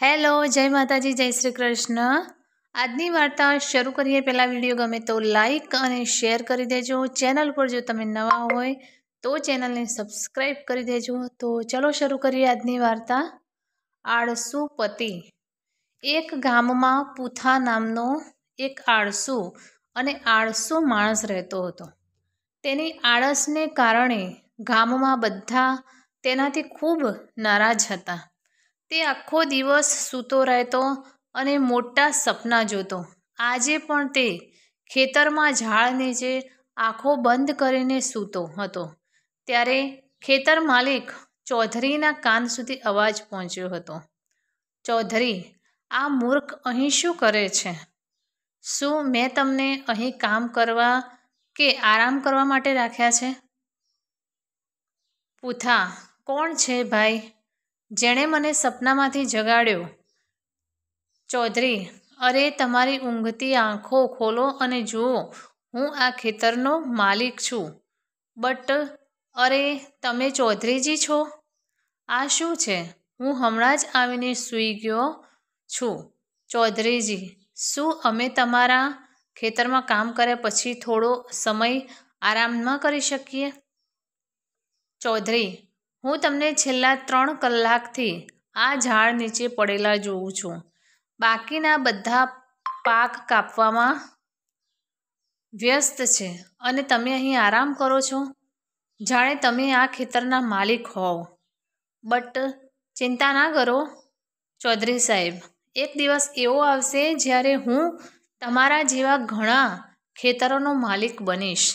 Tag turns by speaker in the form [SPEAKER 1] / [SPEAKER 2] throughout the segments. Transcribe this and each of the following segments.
[SPEAKER 1] hello જય માતાજી જય શ્રી કૃષ્ણ આજની વાર્તા શરૂ કરીએ પહેલાં વિડીયો ગમે તો લાઈક અને શેર કરી દેજો ચેનલ પર જો તમે નવા હોય તો ચેનલને સબસ્ક્રાઈબ કરી દેજો તો ચલો શરૂ કરીએ આજની વાર્તા આળસુ પતિ એક ગામમાં પુથા નામનો એક આળસુ અને આળસુ માણસ રહેતો હતો તેની આળસને કારણે ગામમાં બધા તેનાથી ખૂબ નારાજ હતા તે આખો દિવસ સૂતો રહેતો અને મોટા સપના જોતો આજે પણ તે ખેતરમાં ઝાડ નીચે આંખો બંધ કરીને સૂતો હતો ત્યારે ખેતર માલિક ચૌધરીના કાન સુધી અવાજ પહોંચ્યો હતો ચૌધરી આ મૂર્ખ અહીં શું કરે છે શું મેં તમને અહીં કામ કરવા કે આરામ કરવા માટે રાખ્યા છે પૂથા કોણ છે ભાઈ જેણે મને સપનામાંથી જગાડ્યો ચૌધરી અરે તમારી ઊંઘતી આંખો ખોલો અને જુઓ હું આ ખેતરનો માલિક છું બટ અરે તમે ચૌધરીજી છો આ શું છે હું હમણાં જ આવીને સૂઈ ગયો છું ચૌધરીજી શું અમે તમારા ખેતરમાં કામ કર્યા પછી થોડો સમય આરામમાં કરી શકીએ ચૌધરી હું તમને છેલ્લા ત્રણ કલાકથી આ ઝાડ નીચે પડેલા જોઉં છું બાકીના બધા પાક કાપવામાં વ્યસ્ત છે અને તમે અહીં આરામ કરો છો જાણે તમે આ ખેતરના માલિક હોવ બટ ચિંતા ના કરો ચૌધરી સાહેબ એક દિવસ એવો આવશે જ્યારે હું તમારા જેવા ઘણા ખેતરોનો માલિક બનીશ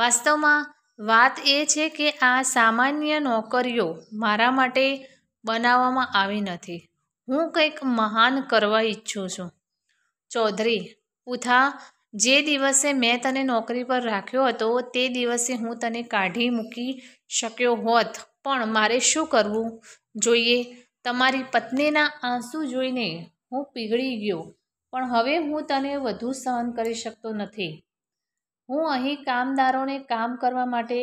[SPEAKER 1] વાસ્તવમાં વાત એ છે કે આ સામાન્ય નોકરીઓ મારા માટે બનાવવામાં આવી નથી હું કંઈક મહાન કરવા ઈચ્છું છું ચૌધરી ઉથા જે દિવસે મેં તને નોકરી પર રાખ્યો હતો તે દિવસે હું તને કાઢી મૂકી શક્યો હોત પણ મારે શું કરવું જોઈએ તમારી પત્નીના આંસુ જોઈને હું પીગળી ગયો પણ હવે હું તને વધુ સહન કરી શકતો નથી હું અહીં કામદારોને કામ કરવા માટે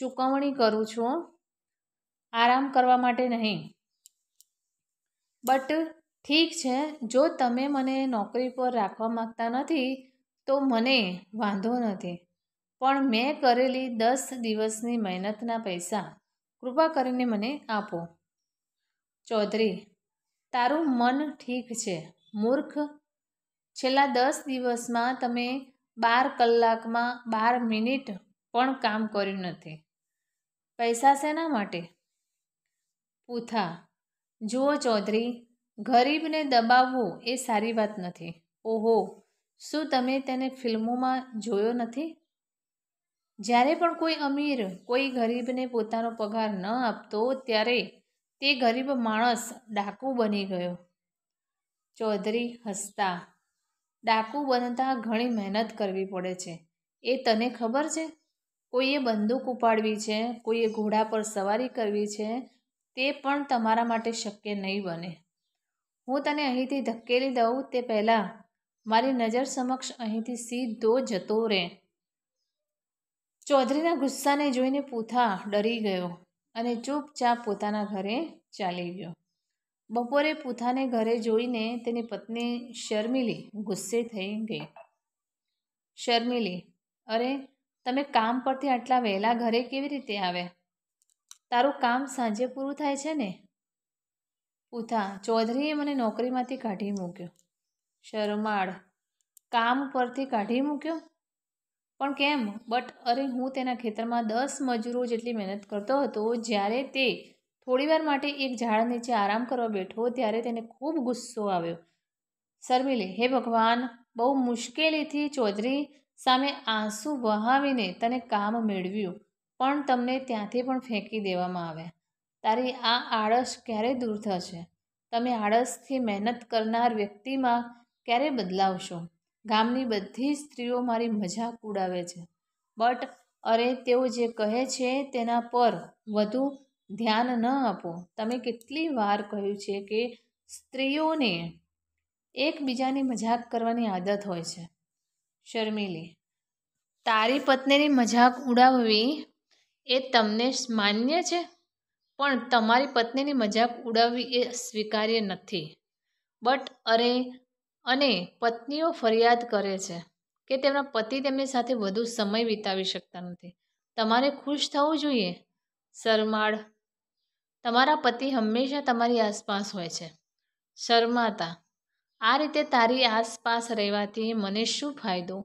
[SPEAKER 1] ચૂકવણી કરું છું આરામ કરવા માટે નહીં બટ ઠીક છે જો તમે મને નોકરી પર રાખવા માગતા નથી તો મને વાંધો નથી પણ મેં કરેલી દસ દિવસની મહેનતના પૈસા કૃપા કરીને મને આપો ચૌધરી તારું મન ઠીક છે મૂર્ખ છેલ્લા દસ દિવસમાં તમે બાર કલાકમાં બાર મિનિટ પણ કામ કર્યું નથી પૈસા શેના માટે પૂથા જુઓ ચૌધરી ગરીબને દબાવવું એ સારી વાત નથી ઓહો શું તમે તેને ફિલ્મોમાં જોયો નથી જ્યારે પણ કોઈ અમીર કોઈ ગરીબને પોતાનો પગાર ન આપતો ત્યારે તે ગરીબ માણસ ડાકુ બની ગયો ચૌધરી હસતા ડાકુ બનતા ઘણી મહેનત કરવી પડે છે એ તને ખબર છે કોઈએ બંદૂક ઉપાડવી છે કોઈએ ઘોડા પર સવારી કરવી છે તે પણ તમારા માટે શક્ય નહીં બને હું તને અહીંથી ધકેલી દઉં તે પહેલાં મારી નજર સમક્ષ અહીંથી સીધો જતો રહે ચૌધરીના ગુસ્સાને જોઈને પૂથા ડરી ગયો અને ચૂપચાપ પોતાના ઘરે ચાલી ગયો બપોરે પૂથાને ઘરે જોઈને તેની પત્ની શર્મિલી ગુસ્સે થઈ ગઈ શર્મિલી અરે તમે કામ પરથી આટલા વહેલા ઘરે કેવી રીતે આવ્યા તારું કામ સાંજે પૂરું થાય છે ને પૂથા ચૌધરીએ મને નોકરીમાંથી કાઢી મૂક્યો શરમાળ કામ પરથી કાઢી મૂક્યો પણ કેમ બટ અરે હું તેના ખેતરમાં દસ મજૂરો જેટલી મહેનત કરતો હતો જ્યારે તે થોડીવાર માટે એક ઝાડ નીચે આરામ કરવા બેઠો ત્યારે તેને ખૂબ ગુસ્સો આવ્યો શર્મિલે હે ભગવાન બહુ મુશ્કેલીથી ચૌધરી સામે આંસુ વહાવીને તને કામ મેળવ્યું પણ તમને ત્યાંથી પણ ફેંકી દેવામાં આવ્યા તારી આ આળસ ક્યારે દૂર થશે તમે આળસથી મહેનત કરનાર વ્યક્તિમાં ક્યારે બદલાવશો ગામની બધી સ્ત્રીઓ મારી મજાક ઉડાવે છે બટ અરે તેઓ જે કહે છે તેના પર વધુ ધ્યાન ન આપો તમે કેટલી વાર કહ્યું છે કે સ્ત્રીઓને એકબીજાની મજાક કરવાની આદત હોય છે શર્મિલી તારી પત્નીની મજાક ઉડાવવી એ તમને માન્ય છે પણ તમારી પત્નીની મજાક ઉડાવવી એ સ્વીકાર્ય નથી બટ અરે અને પત્નીઓ ફરિયાદ કરે છે કે તેમના પતિ તેમની સાથે વધુ સમય વિતાવી શકતા નથી તમારે ખુશ થવું જોઈએ શરમાળ તમારા પતિ હંમેશા તમારી આસપાસ હોય છે શર્માતા આ રીતે તારી આસપાસ રહેવાથી મને શું ફાયદો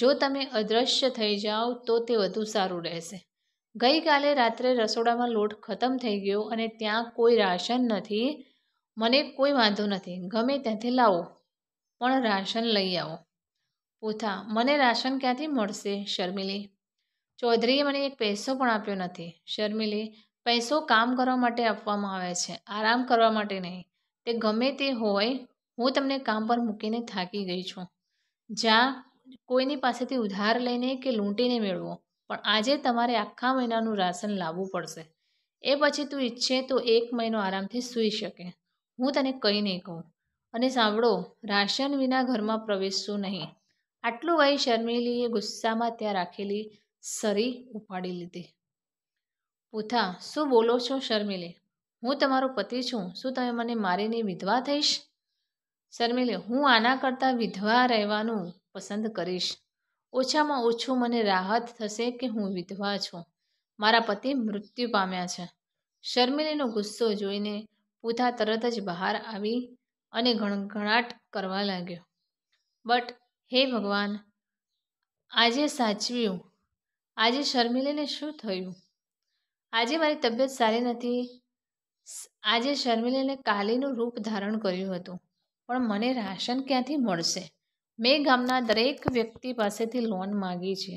[SPEAKER 1] જો તમે અદૃશ્ય થઈ જાઓ તો તે વધુ સારું રહેશે ગઈકાલે રાત્રે રસોડામાં લોટ ખતમ થઈ ગયો અને ત્યાં કોઈ રાશન નથી મને કોઈ વાંધો નથી ગમે ત્યાંથી લાવો પણ રાશન લઈ આવો પોથા મને રાશન ક્યાંથી મળશે શર્મિલી ચૌધરીએ મને એક પૈસો પણ આપ્યો નથી શર્મિલી પૈસો કામ કરવા માટે આપવામાં આવે છે આરામ કરવા માટે નહીં તે ગમે તે હોય હું તમને કામ પર મૂકીને થાકી ગઈ છું જ્યાં કોઈની પાસેથી ઉધાર લઈને કે લૂંટીને મેળવો પણ આજે તમારે આખા મહિનાનું રાશન લાવવું પડશે એ પછી તું ઈચ્છે તો એક મહિનો આરામથી સૂઈ શકે હું તને કંઈ નહીં કહું અને સાંભળો રાશન વિના ઘરમાં પ્રવેશશું નહીં આટલું કહી શર્મિલીએ ગુસ્સામાં ત્યાં રાખેલી સરી ઉપાડી લીધી પૂથા શું બોલો છો શર્મિલે હું તમારો પતિ છું શું તમે મને મારીને વિધવા થઈશ શર્મિલે હું આના કરતાં વિધવા રહેવાનું પસંદ કરીશ ઓછામાં ઓછું મને રાહત થશે કે હું વિધવા છું મારા પતિ મૃત્યુ પામ્યા છે શર્મિલેનો ગુસ્સો જોઈને પૂથા તરત જ બહાર આવી અને ઘણઘણાટ કરવા લાગ્યો બટ હે ભગવાન આજે સાચવ્યું આજે શર્મિલેને શું થયું આજે મારી તબિયત સારી નથી આજે શર્મિલીને કાલીનું રૂપ ધારણ કર્યું હતું પણ મને રાશન ક્યાંથી મળશે મેં ગામના દરેક વ્યક્તિ પાસેથી લોન માગી છે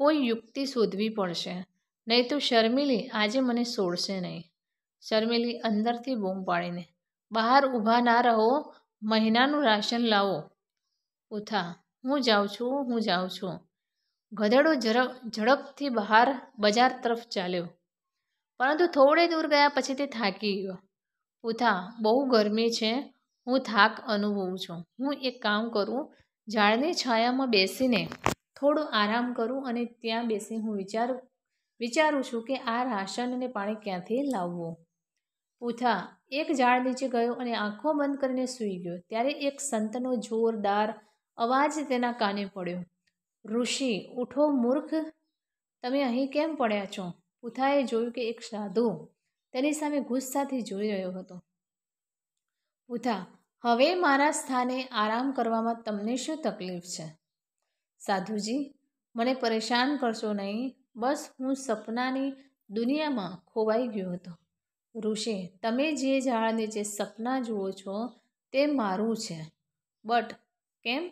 [SPEAKER 1] કોઈ યુક્તિ શોધવી પડશે નહીં તો શર્મિલી આજે મને છોડશે નહીં શર્મિલી અંદરથી બૂમ પાડીને બહાર ઊભા ના રહો મહિનાનું રાશન લાવો ઉથા હું જાઉં છું હું જાઉં છું ઝડપ ઝડપથી બહાર બજાર તરફ ચાલ્યો પરંતુ થોડે દૂર ગયા પછી તે થાકી ગયો પૂથા બહુ ગરમી છે હું થાક અનુભવું છું હું એક કામ કરું ઝાડની છાયામાં બેસીને થોડો આરામ કરું અને ત્યાં બેસી હું વિચારું વિચારું છું કે આ રાશન અને પાણી ક્યાંથી લાવવું પૂથા એક ઝાડ નીચે ગયો અને આંખો બંધ કરીને સૂઈ ગયો ત્યારે એક સંતનો જોરદાર અવાજ તેના કાને પડ્યો ઋષિ ઉઠો મૂર્ખ તમે અહીં કેમ પડ્યા છો ઉથાએ જોયું કે એક સાધુ તેની સામે ગુસ્સાથી જોઈ રહ્યો હતો ઉથા હવે મારા સ્થાને આરામ કરવામાં તમને શું તકલીફ છે સાધુજી મને પરેશાન કરશો નહીં બસ હું સપનાની દુનિયામાં ખોવાઈ ગયો હતો ઋષિ તમે જે ઝાડ જે સપના જુઓ છો તે મારું છે બટ કેમ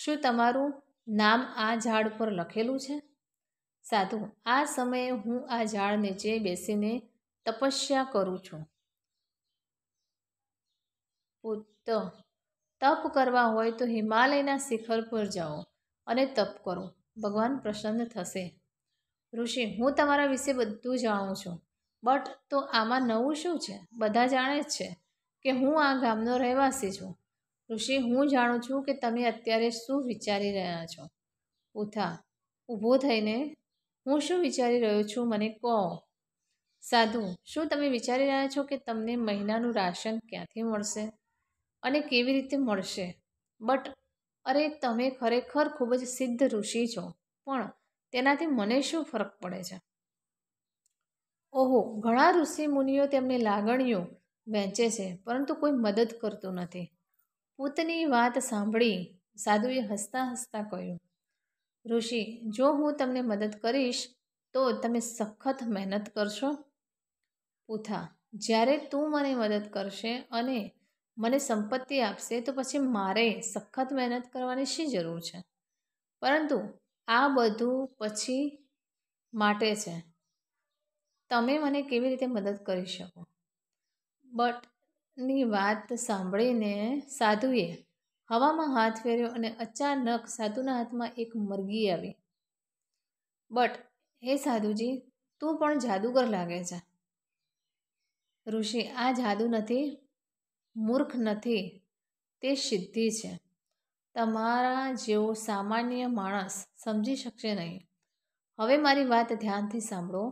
[SPEAKER 1] શું તમારું નામ આ ઝાડ પર લખેલું છે સાધુ આ સમયે હું આ ઝાડ નીચે બેસીને તપસ્યા કરું છું પુત્ત તપ કરવા હોય તો હિમાલયના શિખર પર જાઓ અને તપ કરો ભગવાન પ્રસન્ન થશે ઋષિ હું તમારા વિશે બધું જાણું છું બટ તો આમાં નવું શું છે બધા જાણે જ છે કે હું આ ગામનો રહેવાસી છું ઋષિ હું જાણું છું કે તમે અત્યારે શું વિચારી રહ્યા છો ઉથા ઊભો થઈને હું શું વિચારી રહ્યો છું મને કહો સાધુ શું તમે વિચારી રહ્યા છો કે તમને મહિનાનું રાશન ક્યાંથી મળશે અને કેવી રીતે મળશે બટ અરે તમે ખરેખર ખૂબ જ સિદ્ધ ઋષિ છો પણ તેનાથી મને શું ફરક પડે છે ઓહો ઘણા ઋષિ મુનિઓ તેમની લાગણીઓ વહેંચે છે પરંતુ કોઈ મદદ કરતું નથી પૂતની વાત સાંભળી સાધુએ હસતા હસતા કહ્યું ઋષિ જો હું તમને મદદ કરીશ તો તમે સખત મહેનત કરશો પૂથા જ્યારે તું મને મદદ કરશે અને મને સંપત્તિ આપશે તો પછી મારે સખત મહેનત કરવાની શી જરૂર છે પરંતુ આ બધું પછી માટે છે તમે મને કેવી રીતે મદદ કરી શકો બટની વાત સાંભળીને સાધુએ હવામાં હાથ ફેર્યો અને અચાનક સાધુના હાથમાં એક મરઘી આવી બટ હે સાધુજી તું પણ જાદુગર લાગે છે ઋષિ આ જાદુ નથી મૂર્ખ નથી તે સિદ્ધિ છે તમારા જેવો સામાન્ય માણસ સમજી શકશે નહીં હવે મારી વાત ધ્યાનથી સાંભળો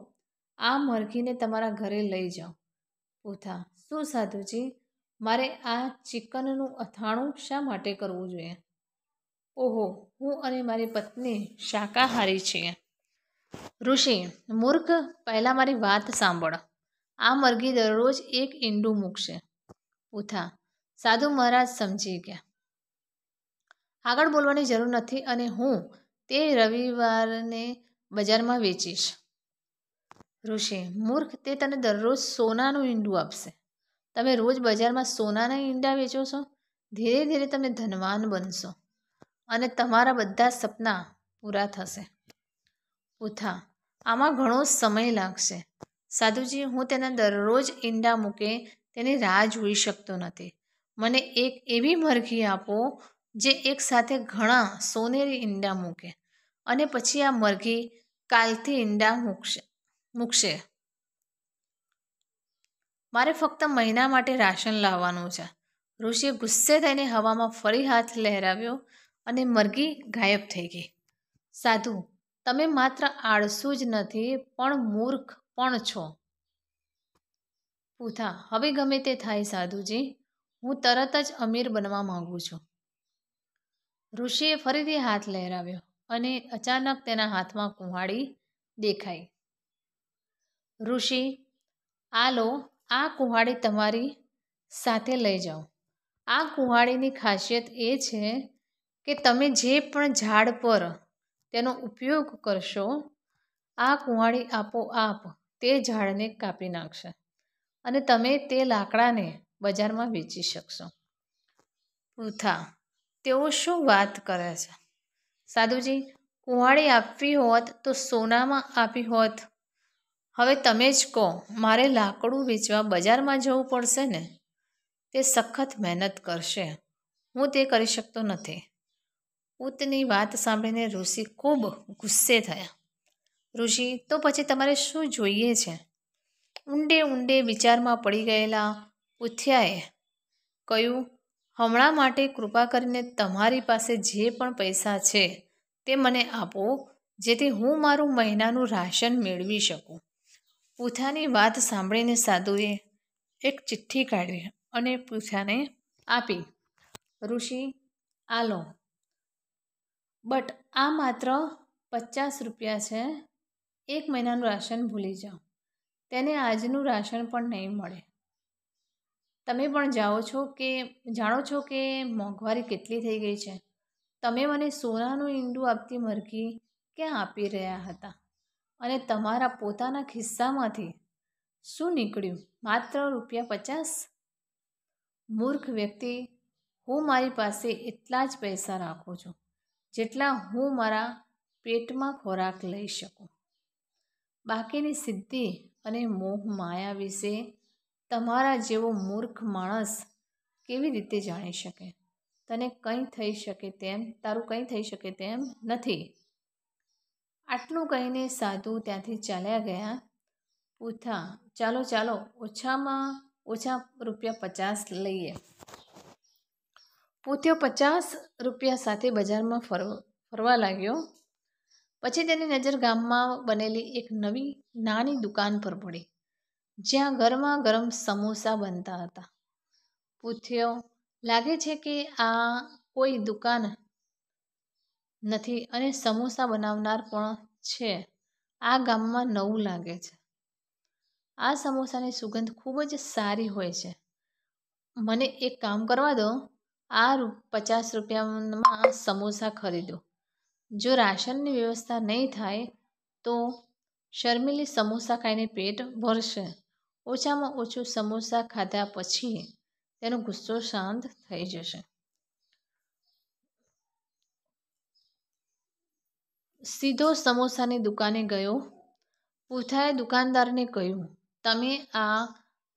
[SPEAKER 1] આ મરઘીને તમારા ઘરે લઈ જાઓ પૂથા શું સાધુજી મારે આ ચિકનનું અથાણું શા માટે કરવું જોઈએ ઓહો હું અને મારી પત્ની શાકાહારી છીએ ઋષિ મૂર્ખ પહેલાં મારી વાત સાંભળ આ મરઘી દરરોજ એક ઈંડું મૂકશે ઉથા સાધુ મહારાજ સમજી ગયા આગળ બોલવાની જરૂર નથી અને હું તે રવિવારને બજારમાં વેચીશ ઋષિ મૂર્ખ તે તને દરરોજ સોનાનું ઈંડું આપશે તમે રોજ બજારમાં સોનાના ઈંડા વેચો છો ધીરે ધીરે તમે ધનવાન બનશો અને તમારા બધા સપના પૂરા થશે ઉથા આમાં ઘણો સમય લાગશે સાધુજી હું તેના દરરોજ ઈંડા મૂકે તેની રાહ જોઈ શકતો નથી મને એક એવી મરઘી આપો જે એક સાથે ઘણા સોનેરી ઈંડા મૂકે અને પછી આ મરઘી કાલથી ઈંડા મૂકશે મૂકશે મારે ફક્ત મહિના માટે રાશન લાવવાનું છે ઋષિએ ગુસ્સે થઈને હવામાં ફરી હાથ લહેરાવ્યો અને મરઘી ગાયબ થઈ ગઈ સાધુ તમે માત્ર આળસુ જ નથી પણ મૂર્ખ પણ છો પૂથા હવે ગમે તે થાય સાધુજી હું તરત જ અમીર બનવા માગું છું ઋષિએ ફરીથી હાથ લહેરાવ્યો અને અચાનક તેના હાથમાં કુહાડી દેખાઈ ઋષિ આ લો આ કુહાડી તમારી સાથે લઈ જાઓ આ કુહાડીની ખાસિયત એ છે કે તમે જે પણ ઝાડ પર તેનો ઉપયોગ કરશો આ કુહાડી આપોઆપ તે ઝાડને કાપી નાખશે અને તમે તે લાકડાને બજારમાં વેચી શકશો વૃથા તેઓ શું વાત કરે છે સાધુજી કુંવાળી આપવી હોત તો સોનામાં આપી હોત હવે તમે જ કહો મારે લાકડું વેચવા બજારમાં જવું પડશે ને તે સખત મહેનત કરશે હું તે કરી શકતો નથી પૂતની વાત સાંભળીને ઋષિ ખૂબ ગુસ્સે થયા ઋષિ તો પછી તમારે શું જોઈએ છે ઊંડે ઊંડે વિચારમાં પડી ગયેલા પૂથિયાએ કહ્યું હમણાં માટે કૃપા કરીને તમારી પાસે જે પણ પૈસા છે તે મને આપો જેથી હું મારું મહિનાનું રાશન મેળવી શકું પૂછાની વાત સાંભળીને સાધુએ એક ચિઠ્ઠી કાઢી અને પૂછાને આપી ઋષિ આ લો બટ આ માત્ર પચાસ રૂપિયા છે એક મહિનાનું રાશન ભૂલી જાઓ તેને આજનું રાશન પણ નહીં મળે તમે પણ જાઓ છો કે જાણો છો કે મોંઘવારી કેટલી થઈ ગઈ છે તમે મને સોનાનું ઈંડું આપતી મરઘી ક્યાં આપી રહ્યા હતા અને તમારા પોતાના ખિસ્સામાંથી શું નીકળ્યું માત્ર રૂપિયા પચાસ મૂર્ખ વ્યક્તિ હું મારી પાસે એટલા જ પૈસા રાખું છું જેટલા હું મારા પેટમાં ખોરાક લઈ શકું બાકીની સિદ્ધિ અને મોહ માયા વિશે તમારા જેવો મૂર્ખ માણસ કેવી રીતે જાણી શકે તને કંઈ થઈ શકે તેમ તારું કંઈ થઈ શકે તેમ નથી આટલું કહીને સાધુ ત્યાંથી ચાલ્યા ગયા પૂથા ચાલો ચાલો ઓછામાં ઓછા રૂપિયા પચાસ લઈએ પૂથ્યો પચાસ રૂપિયા સાથે બજારમાં ફરવા લાગ્યો પછી તેની નજર ગામમાં બનેલી એક નવી નાની દુકાન પર પડી જ્યાં ગરમા ગરમ સમોસા બનતા હતા પૂથ્યો લાગે છે કે આ કોઈ દુકાન નથી અને સમોસા બનાવનાર પણ છે આ ગામમાં નવું લાગે છે આ સમોસાની સુગંધ ખૂબ જ સારી હોય છે મને એક કામ કરવા દો આ પચાસ રૂપિયામાં સમોસા ખરીદો જો રાશનની વ્યવસ્થા નહીં થાય તો શર્મિલી સમોસા ખાઈને પેટ ભરશે ઓછામાં ઓછું સમોસા ખાધા પછી તેનો ગુસ્સો શાંત થઈ જશે સીધો સમોસાની દુકાને ગયો પૂથાએ દુકાનદારને કહ્યું તમે આ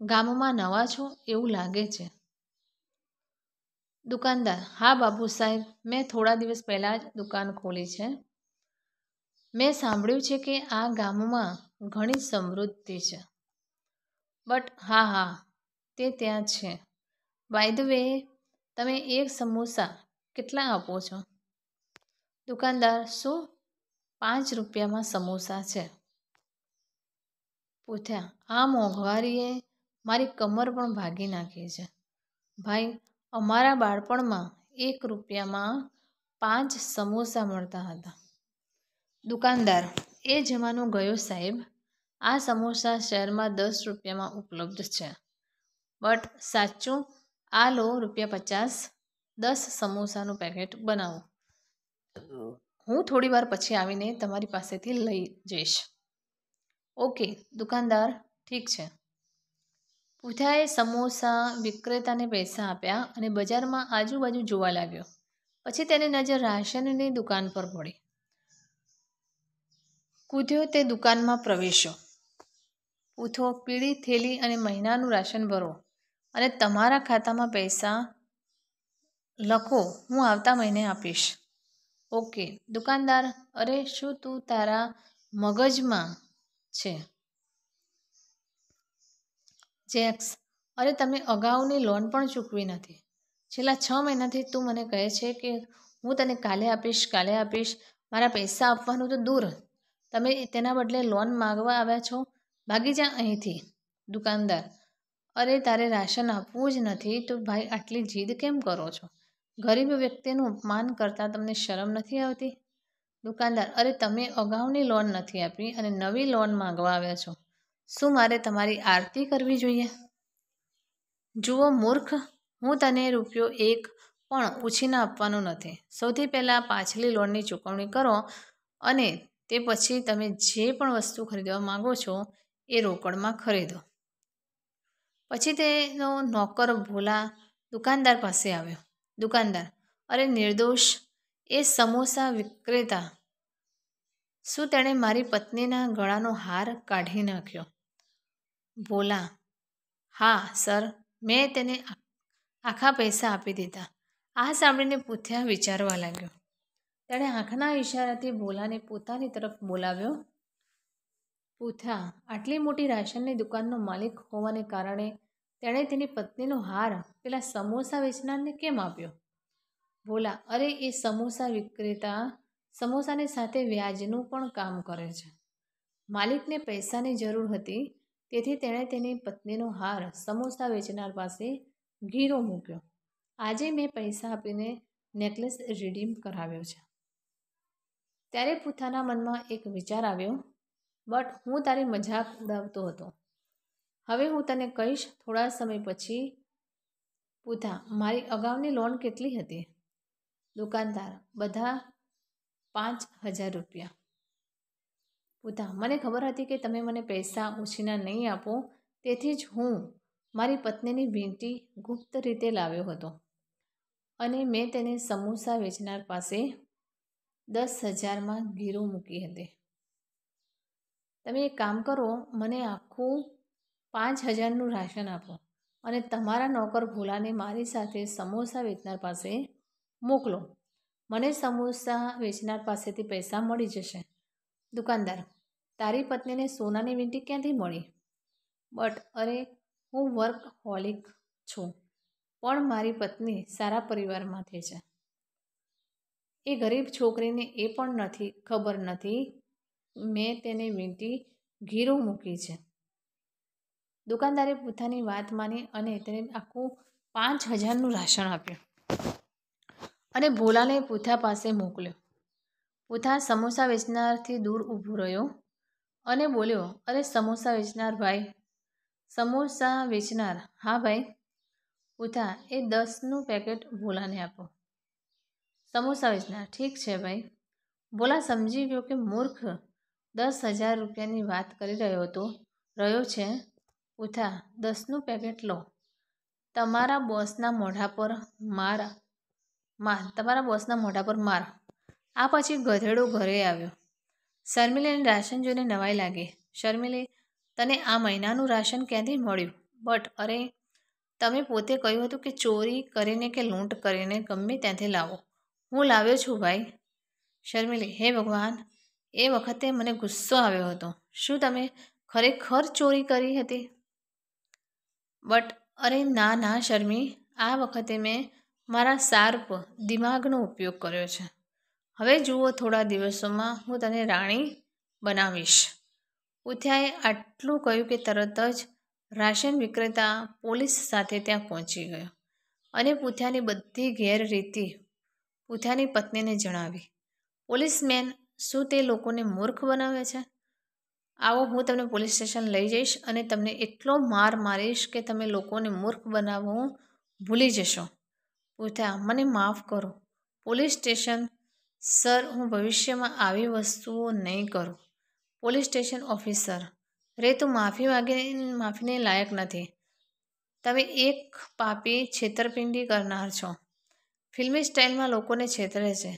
[SPEAKER 1] ગામમાં નવા છો એવું લાગે છે દુકાનદાર હા બાબુ સાહેબ મેં થોડા દિવસ પહેલાં જ દુકાન ખોલી છે મેં સાંભળ્યું છે કે આ ગામમાં ઘણી સમૃદ્ધિ છે બટ હા હા તે ત્યાં છે બાય ધ વે તમે એક સમોસા કેટલા આપો છો દુકાનદાર શું પાંચ રૂપિયામાં સમોસા છે પૂછ્યા આ મોંઘવારીએ મારી કમર પણ ભાગી નાખી છે ભાઈ અમારા બાળપણમાં એક રૂપિયામાં પાંચ સમોસા મળતા હતા દુકાનદાર એ જમાનો ગયો સાહેબ આ સમોસા શહેરમાં દસ રૂપિયામાં ઉપલબ્ધ છે બટ સાચું આ લો રૂપિયા પચાસ દસ સમોસાનું પેકેટ બનાવો હું થોડી વાર પછી આવીને તમારી પાસેથી લઈ જઈશ ઓકે દુકાનદાર ઠીક છે પૂજાએ સમોસા વિક્રેતાને પૈસા આપ્યા અને બજારમાં આજુબાજુ જોવા લાગ્યો પછી તેની નજર રાશનની દુકાન પર પડી કૂદ્યો તે દુકાનમાં પ્રવેશ્યો પૂથો પીળી થેલી અને મહિનાનું રાશન ભરો અને તમારા ખાતામાં પૈસા લખો હું આવતા મહિને આપીશ ઓકે દુકાનદાર અરે શું તું તારા મગજમાં છે જેક્સ અરે તમે અગાઉની લોન પણ ચૂકવી નથી છેલ્લા છ મહિનાથી તું મને કહે છે કે હું તને કાલે આપીશ કાલે આપીશ મારા પૈસા આપવાનું તો દૂર તમે તેના બદલે લોન માગવા આવ્યા છો ભાગી જા અહીંથી દુકાનદાર અરે તારે રાશન આપવું જ નથી તો ભાઈ આટલી જીદ કેમ કરો છો ગરીબ વ્યક્તિનું અપમાન કરતાં તમને શરમ નથી આવતી દુકાનદાર અરે તમે અગાઉની લોન નથી આપી અને નવી લોન માંગવા આવ્યા છો શું મારે તમારી આરતી કરવી જોઈએ જુઓ મૂર્ખ હું તને રૂપિયો એક પણ ઉછીના આપવાનો નથી સૌથી પહેલાં પાછલી લોનની ચૂકવણી કરો અને તે પછી તમે જે પણ વસ્તુ ખરીદવા માગો છો એ રોકડમાં ખરીદો પછી તેનો નોકર ભોલા દુકાનદાર પાસે આવ્યો દુકાનદાર અરે નિર્દોષ એ સમોસા વિક્રેતા શું તેણે મારી પત્નીના ગળાનો હાર કાઢી નાખ્યો બોલા હા સર મેં તેને આખા પૈસા આપી દીધા આ સાંભળીને પૂથ્યા વિચારવા લાગ્યો તેણે આંખના ઈશારાથી બોલાને પોતાની તરફ બોલાવ્યો પૂથા આટલી મોટી રાશનની દુકાનનો માલિક હોવાને કારણે તેણે તેની પત્નીનો હાર પેલા સમોસા વેચનારને કેમ આપ્યો બોલા અરે એ સમોસા વિક્રેતા સમોસાની સાથે વ્યાજનું પણ કામ કરે છે માલિકને પૈસાની જરૂર હતી તેથી તેણે તેની પત્નીનો હાર સમોસા વેચનાર પાસે ઘીરો મૂક્યો આજે મેં પૈસા આપીને નેકલેસ રિડીમ કરાવ્યો છે ત્યારે પૂથાના મનમાં એક વિચાર આવ્યો બટ હું તારી મજાક ઉડાવતો હતો હવે હું તને કહીશ થોડા સમય પછી પૂથા મારી અગાઉની લોન કેટલી હતી દુકાનદાર બધા પાંચ હજાર રૂપિયા પૂતા મને ખબર હતી કે તમે મને પૈસા ઉછીના નહીં આપો તેથી જ હું મારી પત્નીની વીંટી ગુપ્ત રીતે લાવ્યો હતો અને મેં તેને સમોસા વેચનાર પાસે દસ હજારમાં ગીરો મૂકી હતી તમે એક કામ કરો મને આખું પાંચ હજારનું રાશન આપો અને તમારા નોકર ભોલાને મારી સાથે સમોસા વેચનાર પાસે મોકલો મને સમોસા વેચનાર પાસેથી પૈસા મળી જશે દુકાનદાર તારી પત્નીને સોનાની વીંટી ક્યાંથી મળી બટ અરે હું વર્ક હોલિક છું પણ મારી પત્ની સારા પરિવારમાંથી છે એ ગરીબ છોકરીને એ પણ નથી ખબર નથી મેં તેને વીંટી ઘીરો મૂકી છે દુકાનદારે પોતાની વાત માની અને તેને આખું પાંચ હજારનું રાશન આપ્યું અને ભોલાને પૂથા પાસે મોકલ્યો પૂથા સમોસા વેચનારથી દૂર ઊભો રહ્યો અને બોલ્યો અરે સમોસા વેચનાર ભાઈ સમોસા વેચનાર હા ભાઈ પૂથા એ દસનું પેકેટ ભોલાને આપો સમોસા વેચનાર ઠીક છે ભાઈ ભોલા સમજી ગયો કે મૂર્ખ દસ હજાર રૂપિયાની વાત કરી રહ્યો હતો રહ્યો છે પૂથા દસનું પેકેટ લો તમારા બોસના મોઢા પર મારા માર તમારા બોસના મોઢા પર માર આ પછી ગધેડો ઘરે આવ્યો શર્મિલેને રાશન જોઈને નવાઈ લાગે શર્મિલે તને આ મહિનાનું રાશન ક્યાંથી મળ્યું બટ અરે તમે પોતે કહ્યું હતું કે ચોરી કરીને કે લૂંટ કરીને ગમે ત્યાંથી લાવો હું લાવ્યો છું ભાઈ શર્મિલે હે ભગવાન એ વખતે મને ગુસ્સો આવ્યો હતો શું તમે ખરેખર ચોરી કરી હતી બટ અરે ના ના શર્મી આ વખતે મેં મારા સાર્પ દિમાગનો ઉપયોગ કર્યો છે હવે જુઓ થોડા દિવસોમાં હું તને રાણી બનાવીશ ઉથ્યાએ આટલું કહ્યું કે તરત જ રાશન વિક્રેતા પોલીસ સાથે ત્યાં પહોંચી ગયો અને પૂથ્યાની બધી ગેરરીતિ પૂથ્યાની પત્નીને જણાવી પોલીસમેન શું તે લોકોને મૂર્ખ બનાવે છે આવો હું તમને પોલીસ સ્ટેશન લઈ જઈશ અને તમને એટલો માર મારીશ કે તમે લોકોને મૂર્ખ બનાવવું ભૂલી જશો પૂછ્યા મને માફ કરો પોલીસ સ્ટેશન સર હું ભવિષ્યમાં આવી વસ્તુઓ નહીં કરું પોલીસ સ્ટેશન ઓફિસર રે તું માફી માગીને માફીને લાયક નથી તમે એક પાપી છેતરપિંડી કરનાર છો ફિલ્મી સ્ટાઇલમાં લોકોને છેતરે છે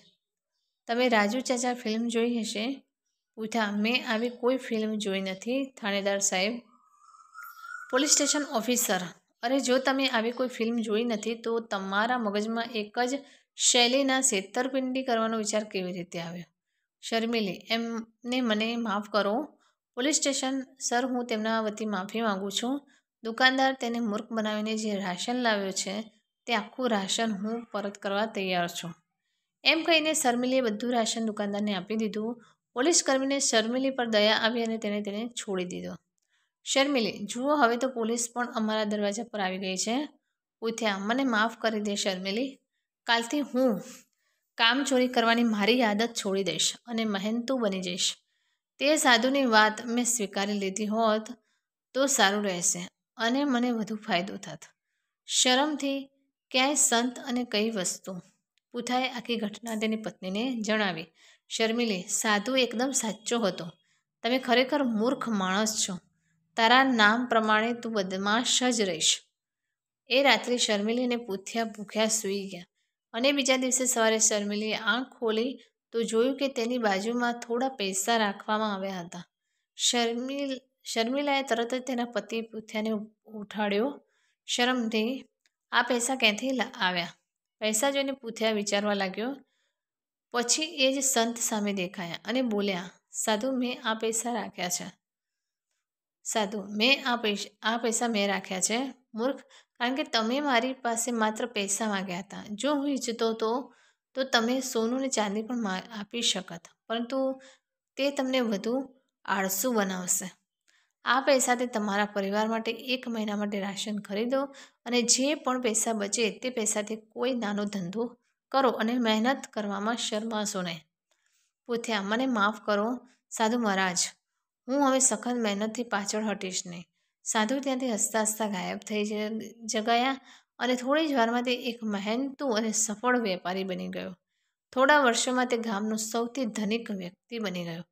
[SPEAKER 1] તમે રાજુ ચાચા ફિલ્મ જોઈ હશે પૂછા મેં આવી કોઈ ફિલ્મ જોઈ નથી થાણેદાર સાહેબ પોલીસ સ્ટેશન ઓફિસર અરે જો તમે આવી કોઈ ફિલ્મ જોઈ નથી તો તમારા મગજમાં એક જ શૈલીના છેતરપિંડી કરવાનો વિચાર કેવી રીતે આવ્યો શર્મિલી એમને મને માફ કરો પોલીસ સ્ટેશન સર હું તેમના વતી માફી માગું છું દુકાનદાર તેને મૂર્ખ બનાવીને જે રાશન લાવ્યો છે તે આખું રાશન હું પરત કરવા તૈયાર છું એમ કહીને શર્મિલીએ બધું રાશન દુકાનદારને આપી દીધું પોલીસ કર્મીને શર્મિલી પર દયા આવી અને તેને તેને છોડી દીધો શર્મિલી જુઓ હવે તો પોલીસ પણ અમારા દરવાજા પર આવી ગઈ છે પૂથ્યા મને માફ કરી દે શર્મિલી કાલથી હું કામ ચોરી કરવાની મારી આદત છોડી દઈશ અને મહેનતું બની જઈશ તે સાધુની વાત મેં સ્વીકારી લીધી હોત તો સારું રહેશે અને મને વધુ ફાયદો થત શરમથી ક્યાંય સંત અને કઈ વસ્તુ પૂથાએ આખી ઘટના તેની પત્નીને જણાવી શર્મિલી સાધુ એકદમ સાચો હતો તમે ખરેખર મૂર્ખ માણસ છો તારા નામ પ્રમાણે તું બદમાશ જ રહીશ એ રાત્રે શર્મિલીને અને પૂથિયા ભૂખ્યા સૂઈ ગયા અને બીજા દિવસે સવારે શર્મિલીએ આંખ ખોલી તો જોયું કે તેની બાજુમાં થોડા પૈસા રાખવામાં આવ્યા હતા શર્મિલ શર્મિલાએ તરત જ તેના પતિ પૂથિયાને ઉઠાડ્યો શરમથી આ પૈસા ક્યાંથી આવ્યા પૈસા જોઈને પૂથિયા વિચારવા લાગ્યો પછી એ જ સંત સામે દેખાયા અને બોલ્યા સાધુ મેં આ પૈસા રાખ્યા છે સાધુ મેં આ પૈસા આ પૈસા મેં રાખ્યા છે મૂર્ખ કારણ કે તમે મારી પાસે માત્ર પૈસા માગ્યા હતા જો હું ઈચ્છતો હતો તો તમે સોનું ને ચાંદી પણ આપી શકત પરંતુ તે તમને વધુ આળસુ બનાવશે આ પૈસાથી તમારા પરિવાર માટે એક મહિના માટે રાશન ખરીદો અને જે પણ પૈસા બચે તે પૈસાથી કોઈ નાનો ધંધો કરો અને મહેનત કરવામાં શરમાશો નહીં પૂછ્યા મને માફ કરો સાધુ મહારાજ હું હવે સખત મહેનતથી પાછળ હટીશ નહીં સાધુ ત્યાંથી હસતા હસતા ગાયબ થઈ જગાયા અને થોડી જ વારમાં તે એક મહેનતુ અને સફળ વેપારી બની ગયો થોડા વર્ષોમાં તે ગામનો સૌથી ધનિક વ્યક્તિ બની ગયો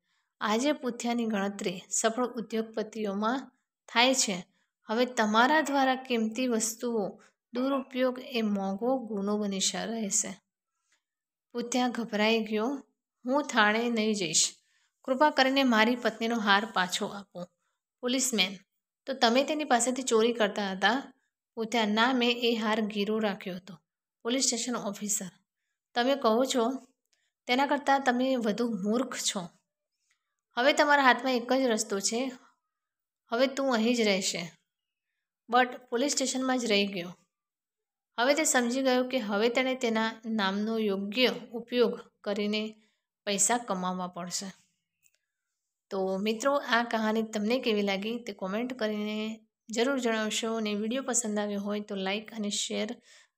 [SPEAKER 1] આજે પૂથ્યાની ગણતરી સફળ ઉદ્યોગપતિઓમાં થાય છે હવે તમારા દ્વારા કિંમતી વસ્તુઓ દુરુપયોગ એ મોંઘો ગુનો બની રહેશે પૂથ્યા ગભરાઈ ગયો હું થાણે નહીં જઈશ કૃપા કરીને મારી પત્નીનો હાર પાછો આપો પોલીસમેન તો તમે તેની પાસેથી ચોરી કરતા હતા પૂછ્યા ના મેં એ હાર ગીરો રાખ્યો હતો પોલીસ સ્ટેશન ઓફિસર તમે કહો છો તેના કરતાં તમે વધુ મૂર્ખ છો હવે તમારા હાથમાં એક જ રસ્તો છે હવે તું અહીં જ રહેશે બટ પોલીસ સ્ટેશનમાં જ રહી ગયો હવે તે સમજી ગયો કે હવે તેણે તેના નામનો યોગ્ય ઉપયોગ કરીને પૈસા કમાવવા પડશે તો મિત્રો આ કહાની તમને કેવી લાગી તે કોમેન્ટ કરીને જરૂર જણાવશો અને વિડીયો પસંદ આવ્યો હોય તો લાઇક અને શેર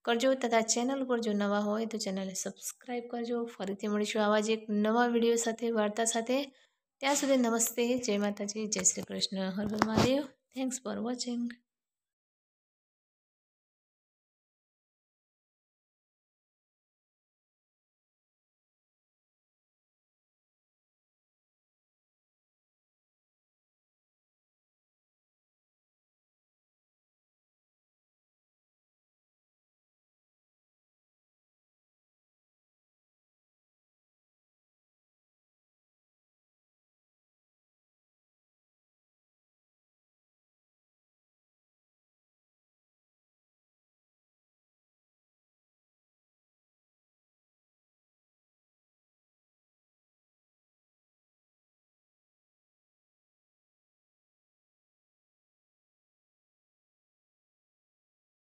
[SPEAKER 1] કરજો તથા ચેનલ પર જો નવા હોય તો ચેનલને સબસ્ક્રાઈબ કરજો ફરીથી મળીશું આવા જ એક નવા વિડીયો સાથે વાર્તા સાથે ત્યાં સુધી નમસ્તે જય માતાજી જય Shri Krishna Har Mahadev thanks for watching